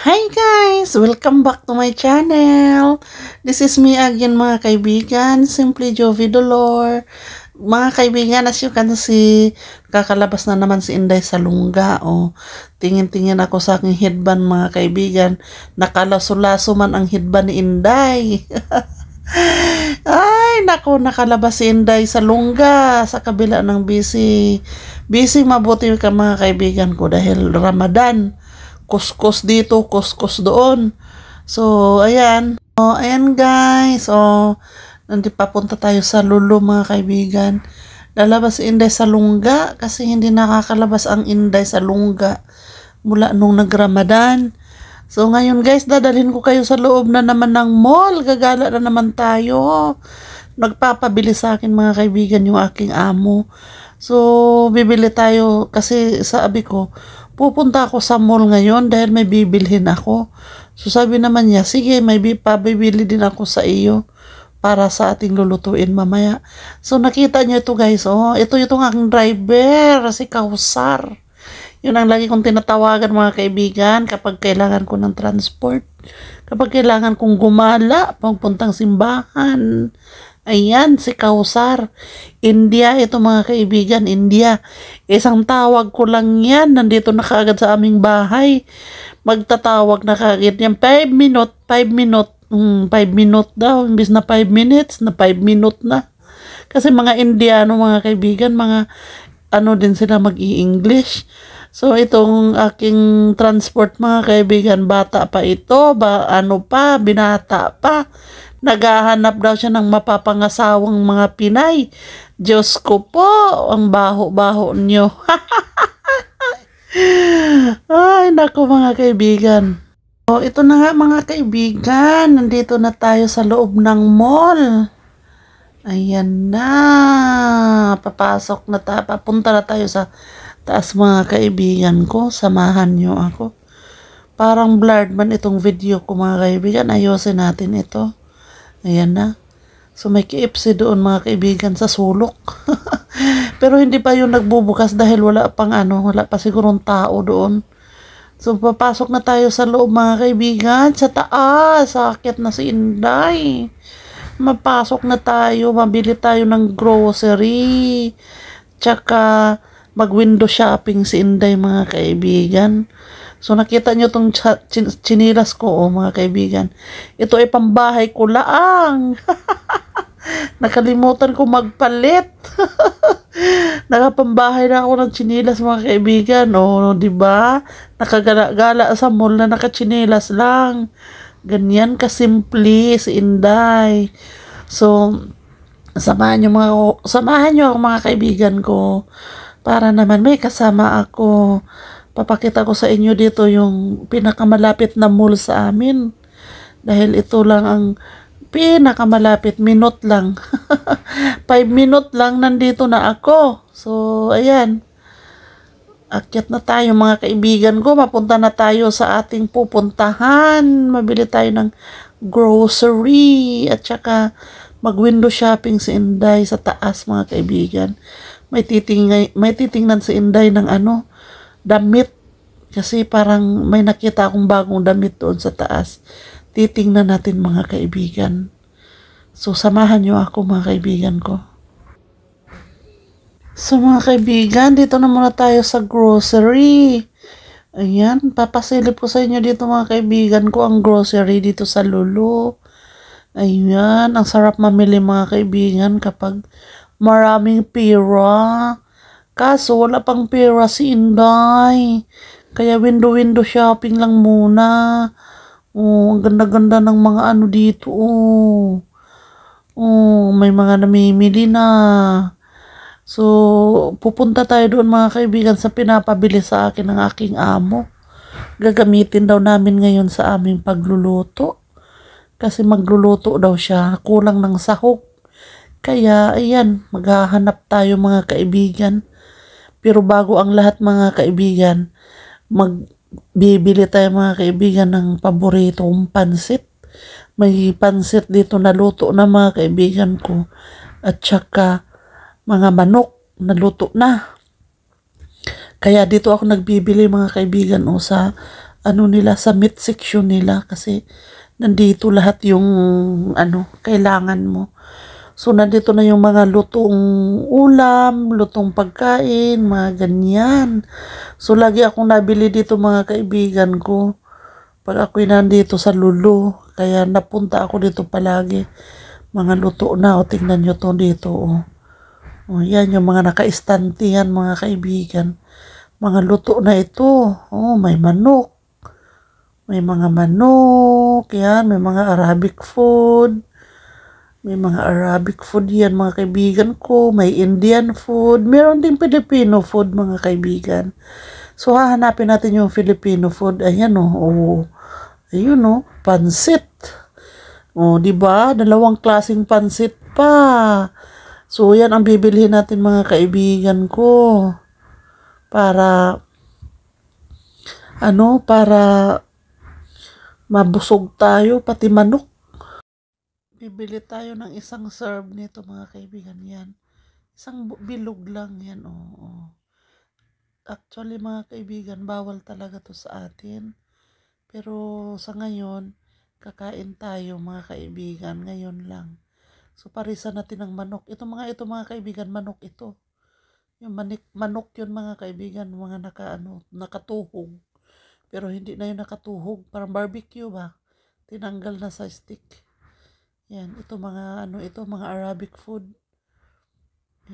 Hi guys! Welcome back to my channel! This is me again mga kaibigan, Simply Jovi Dolor. Mga kaibigan, as you can see, kakalabas na naman si Inday sa lungga. Oh. Tingin-tingin ako sa aking headband mga kaibigan. Nakalasulaso man ang headband ni Inday. Ay, nako, nakalabas si Inday sa lungga, sa kabila ng busy. Busy mabuti ka mga kaibigan ko dahil Ramadan kuskus dito, kuskus doon. So, ayan. O, ayan guys. O, nandito papunta tayo sa lulu mga kaibigan. Lalabas inday sa lungga kasi hindi nakakalabas ang inday sa lungga mula nung nagramadan. So ngayon guys, dadalhin ko kayo sa loob na naman ng mall. Gagala na naman tayo. Nagpapabili sa akin mga kaibigan yung aking amo. So bibili tayo kasi sabi ko, pupunta ako sa mall ngayon dahil may bibilhin ako. So sabi naman niya, sige, may pabibili din ako sa iyo para sa ating lulutuin mamaya. So nakita niyo ito guys, oh, ito yung aking driver, si Kausar. Yun ang lagi kong tinatawagan mga kaibigan kapag kailangan ko ng transport. Kapag kailangan kong gumala, pagpuntang simbahan, Ayan, si Kausar. India ito mga kaibigan, India. Isang tawag ko lang yan. Nandito na kagad sa aming bahay. Magtatawag na kagad yan. 5 minute, 5 minute. Hmm, 5 minute daw. Imbis na 5 minutes, na 5 minute na. Kasi mga Indiano, mga kaibigan, mga ano din sila mag-i-English. So itong aking transport mga kaibigan, bata pa ito, ba ano pa, binata pa. Naghahanap daw siya ng mapapangasawang mga Pinay. Diyos ko po, ang baho-baho nyo. Ay, nako mga kaibigan. Oh, ito na nga mga kaibigan. Nandito na tayo sa loob ng mall. Ayan na. Papasok na tayo. Papunta na tayo sa taas mga kaibigan ko. Samahan nyo ako. Parang blurred man itong video ko mga kaibigan. ayusin natin ito. Ayan na. So may KFC doon mga kaibigan sa sulok. Pero hindi pa yung nagbubukas dahil wala pang ano, wala pa sigurong tao doon. So papasok na tayo sa loob mga kaibigan, sa taas, sakit na si Inday. Mapasok na tayo, mabili tayo ng grocery. Tsaka mag-window shopping si Inday mga kaibigan. So nakita nyo itong ch- chinilas ko, oh, mga kaibigan. Ito ay pambahay ko laang. Nakalimutan ko magpalit. Nakapambahay na ako ng chinilas mga kaibigan. O, oh, di ba? Nakagala sa mall na nakachinilas lang. Ganyan kasimple si Inday. So, samahan nyo, mga, samahan nyo ako mga kaibigan ko para naman may kasama ako papakita ko sa inyo dito yung pinakamalapit na mall sa amin. Dahil ito lang ang pinakamalapit, minute lang. 5 minute lang nandito na ako. So, ayan. Akyat na tayo mga kaibigan ko. Mapunta na tayo sa ating pupuntahan. Mabili tayo ng grocery at saka mag-window shopping si Inday sa taas mga kaibigan. May titingnan, may titingnan si Inday ng ano, damit. Kasi parang may nakita akong bagong damit doon sa taas. Titingnan natin mga kaibigan. So, samahan nyo ako mga kaibigan ko. So, mga kaibigan, dito na muna tayo sa grocery. Ayan, papasilip ko sa inyo dito mga kaibigan ko ang grocery dito sa Lulu. Ayan, ang sarap mamili mga kaibigan kapag maraming pira. Kaso wala pang pera si Inday. Kaya window-window shopping lang muna. Oh, ang ganda-ganda ng mga ano dito. Oh. Oh, may mga namimili na. So, pupunta tayo doon mga kaibigan sa pinapabili sa akin ng aking amo. Gagamitin daw namin ngayon sa aming pagluluto. Kasi magluluto daw siya. Kulang ng sahog. Kaya, ayan, maghahanap tayo mga kaibigan pero bago ang lahat mga kaibigan, magbibili tayo mga kaibigan ng paboritong pansit. May pansit dito na luto na mga kaibigan ko. At saka mga manok na luto na. Kaya dito ako nagbibili mga kaibigan o sa ano nila sa meat section nila kasi nandito lahat yung ano kailangan mo. So, nandito na yung mga lutong ulam, lutong pagkain, mga ganyan. So, lagi akong nabili dito mga kaibigan ko. Pag ako'y nandito sa lulo, kaya napunta ako dito palagi. Mga luto na, o tingnan nyo to dito, o. o yan yung mga naka-istante yan, mga kaibigan. Mga luto na ito. O, may manok. May mga manok, yan, may mga Arabic food may mga Arabic food yan mga kaibigan ko. May Indian food. Meron ding Filipino food mga kaibigan. So hahanapin natin yung Filipino food. Ayan o. Oh, oh. Ayun o. Oh, pansit. O oh, di ba? Dalawang klasing pansit pa. So yan ang bibilhin natin mga kaibigan ko. Para ano, para mabusog tayo pati manok Bibili tayo ng isang serve nito mga kaibigan yan. Isang bilog lang yan. Oo, Actually mga kaibigan, bawal talaga to sa atin. Pero sa ngayon, kakain tayo mga kaibigan. Ngayon lang. So parisa natin ng manok. Ito mga ito mga kaibigan, manok ito. Yung manik, manok yun mga kaibigan, mga naka, ano, nakatuhog. Pero hindi na yun nakatuhog. Parang barbecue ba? Tinanggal na sa stick. Yan, ito mga ano ito, mga Arabic food.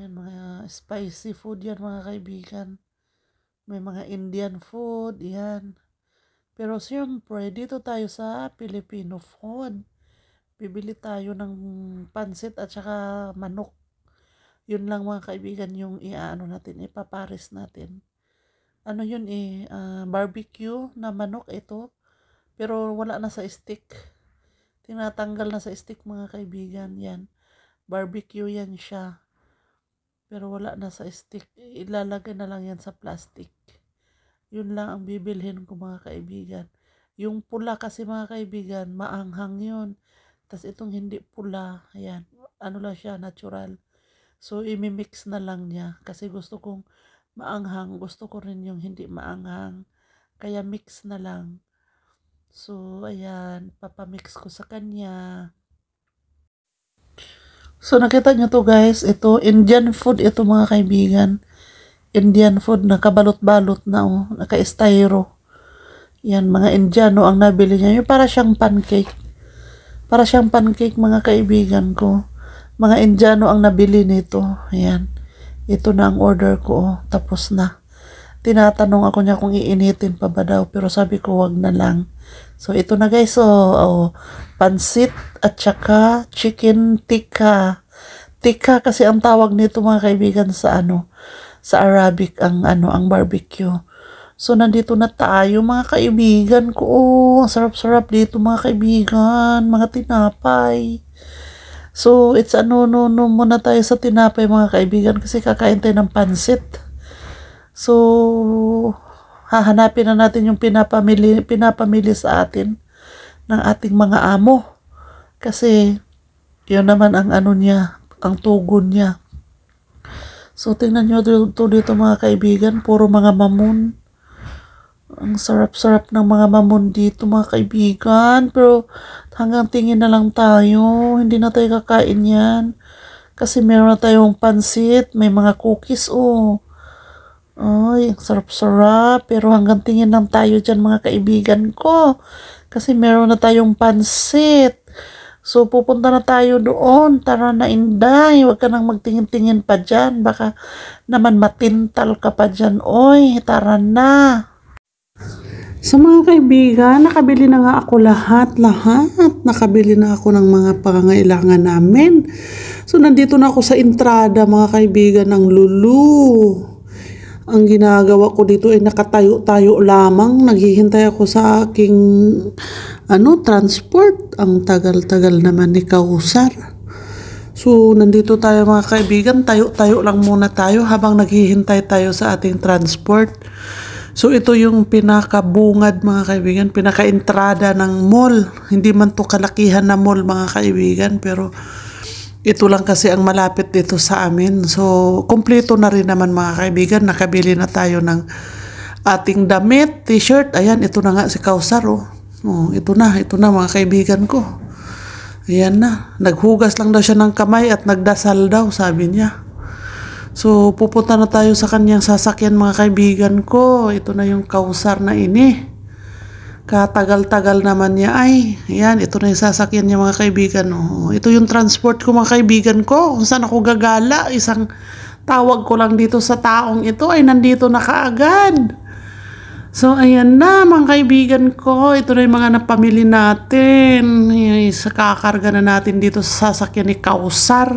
Yan, mga spicy food yan mga kaibigan. May mga Indian food, yan. Pero siyempre, dito tayo sa Filipino food. Bibili tayo ng pansit at saka manok. Yun lang mga kaibigan yung iaano natin, ipapares natin. Ano yun eh, uh, barbecue na manok ito. Pero wala na sa stick Tinatanggal na sa stick mga kaibigan. Yan. Barbecue yan siya. Pero wala na sa stick. Ilalagay na lang yan sa plastic. Yun lang ang bibilhin ko mga kaibigan. Yung pula kasi mga kaibigan, maanghang yun. Tapos itong hindi pula, ayan, ano lang siya, natural. So, imimix na lang niya kasi gusto kong maanghang. Gusto ko rin yung hindi maanghang. Kaya mix na lang. So, ayan, papamix ko sa kanya. So, nakita nyo to guys, ito, Indian food ito mga kaibigan. Indian food, nakabalot-balot na oh, naka-styro. Yan, mga Indiano ang nabili niya. Yung para siyang pancake. Para siyang pancake mga kaibigan ko. Mga Indiano ang nabili nito. Ayan. Ito na ang order ko. Oh. Tapos na tinatanong ako niya kung iinitin pa ba daw pero sabi ko wag na lang so ito na guys so oh, pansit at saka chicken tikka tikka kasi ang tawag nito mga kaibigan sa ano sa Arabic ang ano ang barbecue So, nandito na tayo mga kaibigan ko. Oh, ang sarap-sarap dito mga kaibigan, mga tinapay. So, it's ano, no, no, muna tayo sa tinapay mga kaibigan kasi kakain tayo ng pansit. So, hahanapin na natin yung pinapamili, pinapamili sa atin ng ating mga amo. Kasi, yun naman ang ano niya, ang tugon niya. So, tingnan nyo dito, dito mga kaibigan, puro mga mamon. Ang sarap-sarap ng mga mamon dito mga kaibigan. Pero hanggang tingin na lang tayo, hindi na tayo kakain yan. Kasi meron tayong pansit, may mga cookies, oh. Ay, ang sarap-sarap. Pero hanggang tingin lang tayo dyan mga kaibigan ko. Kasi meron na tayong pansit. So, pupunta na tayo doon. Tara na, Inday. Huwag ka nang magtingin-tingin pa dyan. Baka naman matintal ka pa dyan. Oy, tara na. Sa so, mga kaibigan, nakabili na nga ako lahat-lahat. Nakabili na ako ng mga pangangailangan namin. So, nandito na ako sa entrada, mga kaibigan, ng Lulu. Ang ginagawa ko dito ay nakatayo-tayo lamang. Naghihintay ako sa aking ano, transport. Ang tagal-tagal naman ni Kausar. So, nandito tayo mga kaibigan. Tayo-tayo lang muna tayo habang naghihintay tayo sa ating transport. So, ito yung pinakabungad mga kaibigan, pinakaentrada ng mall. Hindi man to kalakihan na mall mga kaibigan, pero ito lang kasi ang malapit dito sa amin. So, kumpleto na rin naman mga kaibigan. Nakabili na tayo ng ating damit, t-shirt. Ayan, ito na nga si Kausar. Oh. Oh, ito na, ito na mga kaibigan ko. Ayan na. Naghugas lang daw siya ng kamay at nagdasal daw, sabi niya. So, pupunta na tayo sa kanyang sasakyan mga kaibigan ko. Ito na yung kausar na ini katagal-tagal naman niya ay yan ito na yung sasakyan niya mga kaibigan oh, ito yung transport ko mga kaibigan ko kung saan ako gagala isang tawag ko lang dito sa taong ito ay nandito na kaagad so ayan na mga kaibigan ko ito na yung mga napamili natin ay, sa kakarga na natin dito sa sasakyan ni Kausar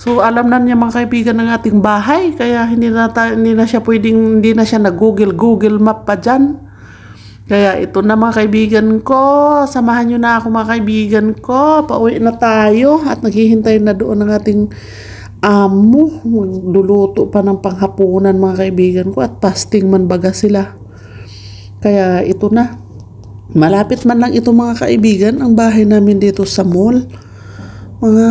So alam na niya mga kaibigan ng ating bahay kaya hindi na, hindi na siya pwedeng hindi na siya nag-google Google map pa diyan. Kaya ito na mga kaibigan ko, samahan nyo na ako mga kaibigan ko, pauwi na tayo at naghihintay na doon ang ating amo, magluluto pa ng panghapunan mga kaibigan ko at fasting man baga sila. Kaya ito na, malapit man lang ito mga kaibigan, ang bahay namin dito sa mall mga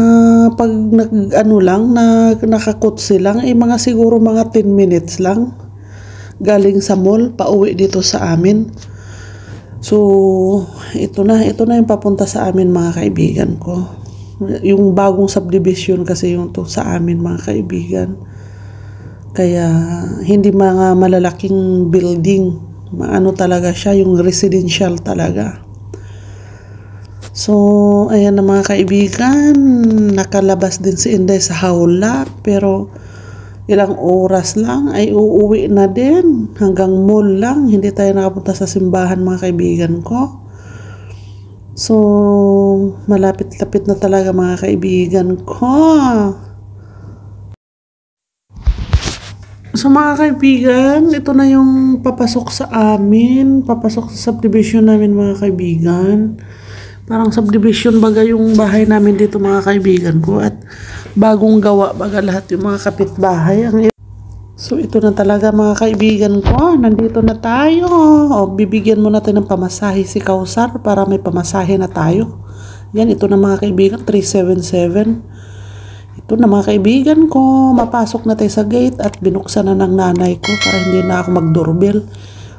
pag nag ano lang na nakakotse lang eh mga siguro mga 10 minutes lang galing sa mall pauwi dito sa amin So, ito na. Ito na yung papunta sa amin mga kaibigan ko. Yung bagong subdivision kasi yung to sa amin mga kaibigan. Kaya, hindi mga malalaking building. Ano talaga siya, yung residential talaga. So, ayan na mga kaibigan, nakalabas din si Inday sa hawla, pero ilang oras lang ay uuwi na din. Hanggang mall lang, hindi tayo nakapunta sa simbahan mga kaibigan ko. So, malapit-lapit na talaga mga kaibigan ko. So mga kaibigan, ito na yung papasok sa amin, papasok sa subdivision namin mga kaibigan. Parang subdivision baga yung bahay namin dito mga kaibigan ko at bagong gawa baga lahat yung mga kapitbahay ang So ito na talaga mga kaibigan ko, ah, nandito na tayo. O, oh, bibigyan mo natin ng pamasahe si Kausar para may pamasahe na tayo. Yan, ito na mga kaibigan, 377. Ito na mga kaibigan ko, mapasok na tayo sa gate at binuksan na ng nanay ko para hindi na ako magdoorbell.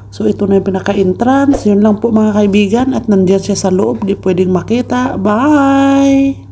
So ito na yung pinaka-entrance. Yun lang po mga kaibigan at nandiyan siya sa loob. Di pwedeng makita. Bye!